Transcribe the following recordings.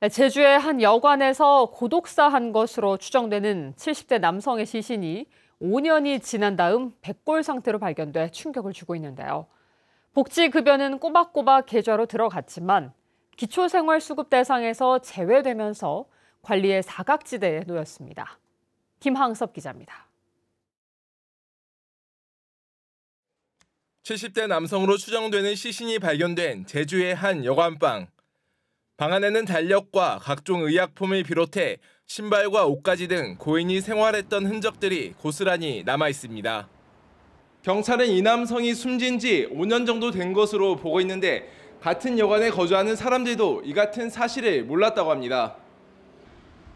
네, 제주의 한 여관에서 고독사한 것으로 추정되는 70대 남성의 시신이 5년이 지난 다음 백골 상태로 발견돼 충격을 주고 있는데요. 복지급여는 꼬박꼬박 계좌로 들어갔지만 기초생활수급 대상에서 제외되면서 관리의 사각지대에 놓였습니다. 김항섭 기자입니다. 70대 남성으로 추정되는 시신이 발견된 제주의 한 여관방. 방 안에는 달력과 각종 의약품을 비롯해 신발과 옷가지 등 고인이 생활했던 흔적들이 고스란히 남아 있습니다. 경찰은 이 남성이 숨진 지 5년 정도 된 것으로 보고 있는데 같은 여관에 거주하는 사람들도 이 같은 사실을 몰랐다고 합니다.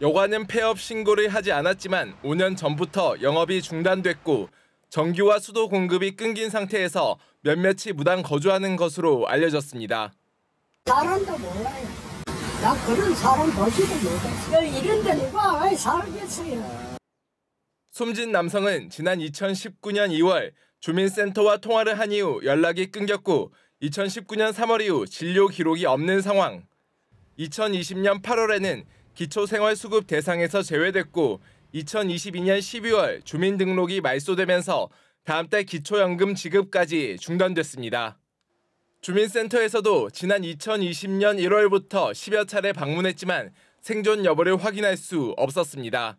여관은 폐업 신고를 하지 않았지만 5년 전부터 영업이 중단됐고 전기와 수도 공급이 끊긴 상태에서 몇몇이 무단 거주하는 것으로 알려졌습니다. 사람도 몰라요. 나 그런 사람 보지도 못했어 이런 데 누가 왜 살겠어요. 숨진 남성은 지난 2019년 2월 주민센터와 통화를 한 이후 연락이 끊겼고 2019년 3월 이후 진료 기록이 없는 상황. 2020년 8월에는 기초생활수급 대상에서 제외됐고 2022년 12월 주민등록이 말소되면서 다음 달 기초연금 지급까지 중단됐습니다. 주민센터에서도 지난 2020년 1월부터 10여 차례 방문했지만 생존 여부를 확인할 수 없었습니다.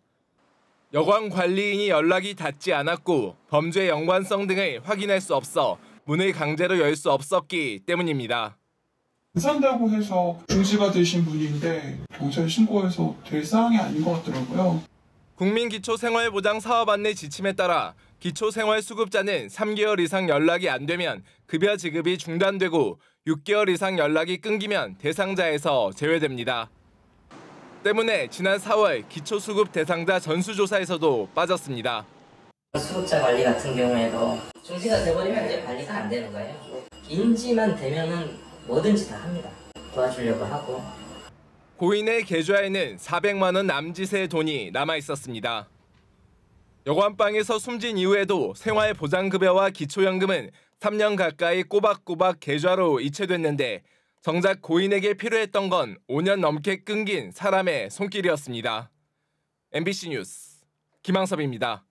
여관 관리인이 연락이 닿지 않았고 범죄 연관성 등을 확인할 수 없어 문을 강제로 열 수 없었기 때문입니다. 부산다고 해서 중지가 되신 분인데 경찰 신고해서 될 사항이 아닌 것 같더라고요. 국민기초생활보장 사업 안내 지침에 따라 기초생활수급자는 3개월 이상 연락이 안 되면 급여 지급이 중단되고 6개월 이상 연락이 끊기면 대상자에서 제외됩니다. 때문에 지난 4월 기초수급 대상자 전수조사에서도 빠졌습니다. 수급자 관리 같은 경우에도 중지가 돼버리면 이제 관리가 안 되는 거예요. 인지만 되면은 뭐든지 다 합니다. 도와주려고 하고 고인의 계좌에는 400만 원 남짓의 돈이 남아 있었습니다. 여관방에서 숨진 이후에도 생활보장급여와 기초연금은 3년 가까이 꼬박꼬박 계좌로 이체됐는데 정작 고인에게 필요했던 건 5년 넘게 끊긴 사람의 손길이었습니다. MBC 뉴스 김항섭입니다.